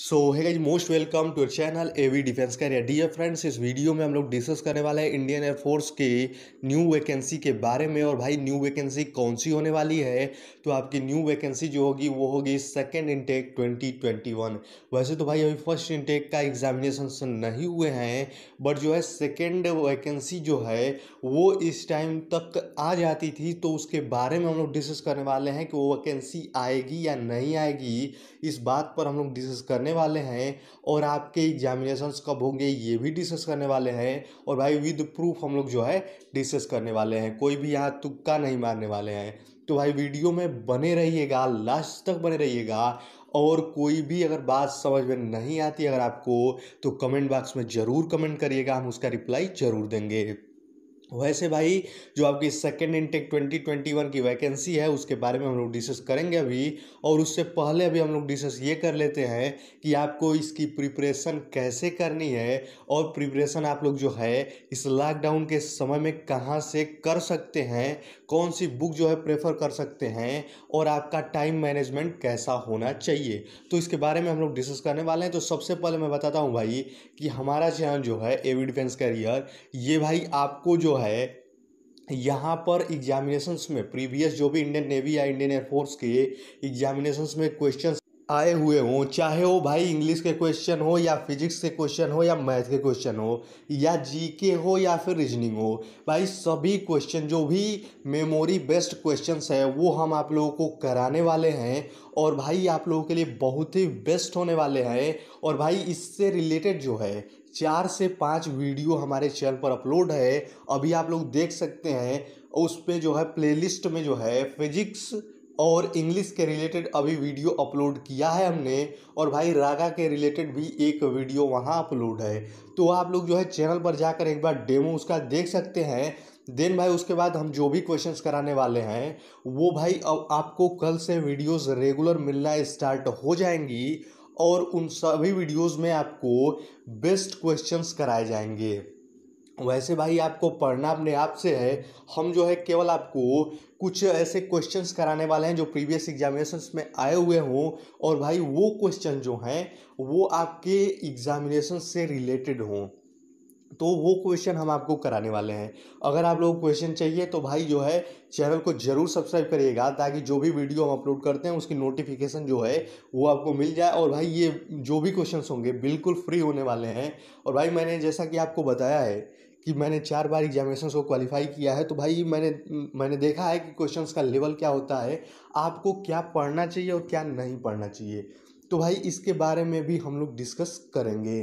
सो है guys most welcome to channel A V defence career dear friends इस video में हम लोग डिस्कस करने वाले हैं इंडियन एयरफोर्स के न्यू वैकेंसी के बारे में और भाई न्यू वैकेंसी कौन सी होने वाली है तो आपकी न्यू वैकेंसी जो होगी वो होगी सेकेंड इनटेक 2021 वैसे तो भाई अभी फर्स्ट इनटेक का एग्जामिनेशन नहीं हुए हैं बट जो है सेकेंड वैकेंसी जो है वो इस टाइम तक आ जाती थी तो उसके बारे में हम लोग डिस्कस करने वाले हैं कि वो वैकेंसी आएगी या नहीं आएगी इस बात पर हम लोग डिस्कस कर करने वाले हैं और आपके एग्जामिनेशन कब होंगे ये भी डिस्कस करने वाले हैं और भाई विद प्रूफ हम लोग जो है डिस्कस करने वाले हैं कोई भी यहाँ तुक्का नहीं मारने वाले हैं तो भाई वीडियो में बने रहिएगा लास्ट तक बने रहिएगा और कोई भी अगर बात समझ में नहीं आती अगर आपको तो कमेंट बॉक्स में ज़रूर कमेंट करिएगा हम उसका रिप्लाई ज़रूर देंगे वैसे भाई जो आपकी सेकेंड इनटेक 2021 की वैकेंसी है उसके बारे में हम लोग डिस्कस करेंगे अभी और उससे पहले अभी हम लोग डिस्कस ये कर लेते हैं कि आपको इसकी प्रिपरेशन कैसे करनी है और प्रिपरेशन आप लोग जो है इस लॉकडाउन के समय में कहाँ से कर सकते हैं कौन सी बुक जो है प्रेफर कर सकते हैं और आपका टाइम मैनेजमेंट कैसा होना चाहिए तो इसके बारे में हम लोग डिस्कस करने वाले हैं तो सबसे पहले मैं बताता हूँ भाई कि हमारा चैनल जो है एवी डिफेंस करियर ये भाई आपको जो है है यहाँ पर एग्जामिनेशंस में प्रीवियस जो भी इंडियन नेवी या इंडियन एयरफोर्स के एग्जामिनेशंस में क्वेश्चंस आए हुए हों चाहे वो भाई इंग्लिश के क्वेश्चन हो या फिजिक्स के क्वेश्चन हो या मैथ के क्वेश्चन हो या जीके हो या फिर रीजनिंग हो भाई सभी क्वेश्चन जो भी मेमोरी बेस्ड क्वेश्चंस है वो हम आप लोगों को कराने वाले हैं और भाई आप लोगों के लिए बहुत ही बेस्ट होने वाले हैं और भाई इससे रिलेटेड जो है चार से पाँच वीडियो हमारे चैनल पर अपलोड है अभी आप लोग देख सकते हैं उस पर जो है प्लेलिस्ट में जो है फिजिक्स और इंग्लिश के रिलेटेड अभी वीडियो अपलोड किया है हमने और भाई रागा के रिलेटेड भी एक वीडियो वहाँ अपलोड है तो आप लोग जो है चैनल पर जाकर एक बार डेमो उसका देख सकते हैं देन भाई उसके बाद हम जो भी क्वेश्चंस कराने वाले हैं वो भाई अब आपको कल से वीडियोस रेगुलर मिलना स्टार्ट हो जाएंगी और उन सभी वीडियोज़ में आपको बेस्ट क्वेश्चन कराए जाएंगे वैसे भाई आपको पढ़ना अपने आप से है हम जो है केवल आपको कुछ ऐसे क्वेश्चंस कराने वाले हैं जो प्रीवियस एग्जामिनेशंस में आए हुए हों और भाई वो क्वेश्चन जो हैं वो आपके एग्जामिनेशन से रिलेटेड हों तो वो क्वेश्चन हम आपको कराने वाले हैं अगर आप लोग क्वेश्चन चाहिए तो भाई जो है चैनल को जरूर सब्सक्राइब करिएगा ताकि जो भी वीडियो हम अपलोड करते हैं उसकी नोटिफिकेशन जो है वो आपको मिल जाए और भाई ये जो भी क्वेश्चन होंगे बिल्कुल फ्री होने वाले हैं और भाई मैंने जैसा कि आपको बताया है कि मैंने चार बार एग्जामिनेशन को क्वालिफाई किया है तो भाई मैंने मैंने देखा है कि क्वेश्चंस का लेवल क्या होता है आपको क्या पढ़ना चाहिए और क्या नहीं पढ़ना चाहिए तो भाई इसके बारे में भी हम लोग डिस्कस करेंगे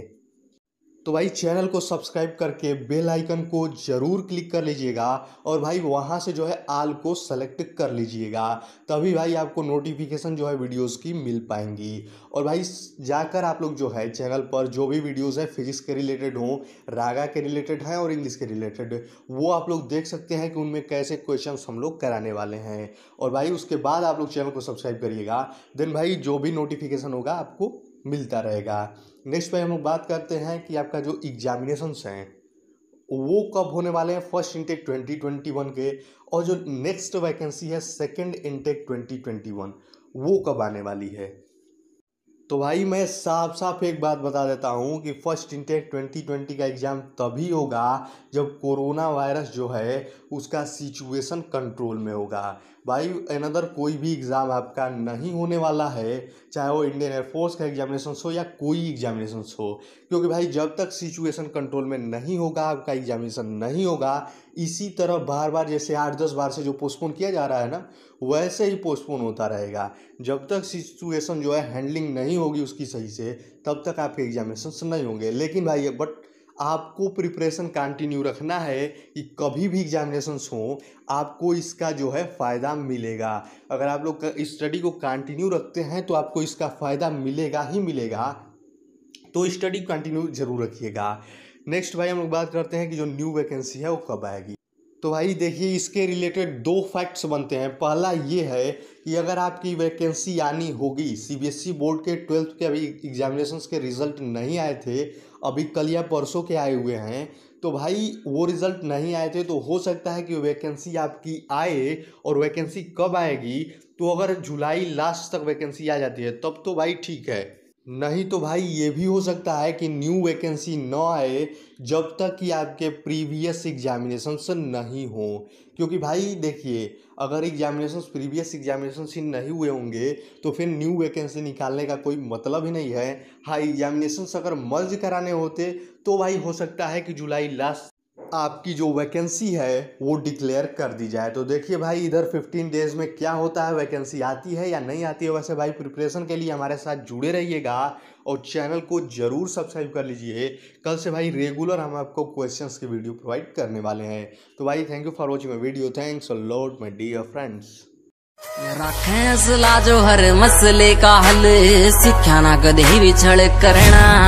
तो भाई चैनल को सब्सक्राइब करके बेल आइकन को ज़रूर क्लिक कर लीजिएगा और भाई वहाँ से जो है आल को सेलेक्ट कर लीजिएगा तभी भाई आपको नोटिफिकेशन जो है वीडियोस की मिल पाएंगी और भाई जाकर आप लोग जो है चैनल पर जो भी वीडियोस है फिजिक्स के रिलेटेड हों रागा के रिलेटेड हैं और इंग्लिश के रिलेटेड वो आप लोग देख सकते हैं कि उनमें कैसे क्वेश्चन हम लोग कराने वाले हैं और भाई उसके बाद आप लोग चैनल को सब्सक्राइब करिएगा देन भाई जो भी नोटिफिकेशन होगा आपको मिलता रहेगा नेक्स्ट पर हम लोग बात करते हैं कि आपका जो एग्जामिनेशंस हैं वो कब होने वाले हैं फर्स्ट इंटेक 2021 के और जो नेक्स्ट वैकेंसी है सेकंड इंटेक 2021 वो कब आने वाली है तो भाई मैं साफ साफ एक बात बता देता हूँ कि फर्स्ट इंटेक 2020 का एग्ज़ाम तभी होगा जब कोरोना वायरस जो है उसका सिचुएशन कंट्रोल में होगा भाई अनदर कोई भी एग्ज़ाम आपका नहीं होने वाला है चाहे वो इंडियन एयरफोर्स का एग्जामिनेशन हो या कोई एग्जामिनेशन हो क्योंकि भाई जब तक सिचुएशन कंट्रोल में नहीं होगा आपका एग्जामिनेशन नहीं होगा इसी तरह बार बार जैसे आठ दस बार से जो पोस्टपोन किया जा रहा है ना वैसे ही पोस्टपोन होता रहेगा जब तक सिचुएशन जो है हैंडलिंग नहीं होगी उसकी सही से तब तक आपके एग्जामिनेशन नहीं होंगे लेकिन भाई बट आपको प्रिपरेशन कंटिन्यू रखना है कि कभी भी एग्जामिनेशंस हो आपको इसका जो है फ़ायदा मिलेगा अगर आप लोग स्टडी को कंटिन्यू रखते हैं तो आपको इसका फ़ायदा मिलेगा ही मिलेगा तो स्टडी कंटिन्यू ज़रूर रखिएगा नेक्स्ट भाई हम लोग बात करते हैं कि जो न्यू वैकेंसी है वो कब आएगी तो भाई देखिए इसके रिलेटेड दो फैक्ट्स बनते हैं पहला ये है कि अगर आपकी वैकेंसी आनी होगी सीबीएसई बोर्ड e के ट्वेल्थ के अभी एग्जामिनेशंस के रिजल्ट नहीं आए थे अभी कल या परसों के आए हुए हैं तो भाई वो रिज़ल्ट नहीं आए थे तो हो सकता है कि वैकेंसी आपकी आए और वैकेंसी कब आएगी तो अगर जुलाई लास्ट तक वैकेंसी आ जाती है तब तो भाई ठीक है नहीं तो भाई ये भी हो सकता है कि न्यू वैकेंसी न आए जब तक कि आपके प्रीवियस एग्जामिनेशन से नहीं हो क्योंकि भाई देखिए अगर एग्जामिनेशन प्रीवियस एग्जामिनेशन से नहीं हुए होंगे तो फिर न्यू वैकेंसी निकालने का कोई मतलब ही नहीं है हाँ एग्जामिनेशन अगर मर्ज कराने होते तो भाई हो सकता है कि जुलाई लास्ट आपकी जो वैकेंसी है वो डिक्लेयर कर दी जाए तो देखिए भाई इधर 15 डेज में क्या होता है वैकेंसी आती है या नहीं आती है वैसे भाई प्रिपरेशन के लिए हमारे साथ जुड़े रहिएगा और चैनल को ज़रूर सब्सक्राइब कर लीजिए कल से भाई रेगुलर हम आपको क्वेश्चंस की वीडियो प्रोवाइड करने वाले हैं तो भाई thank you for watching my video thanks lot my dear friends मेरा फैसला जो हर मसले का हल सिखाना ना ही विछड़ करना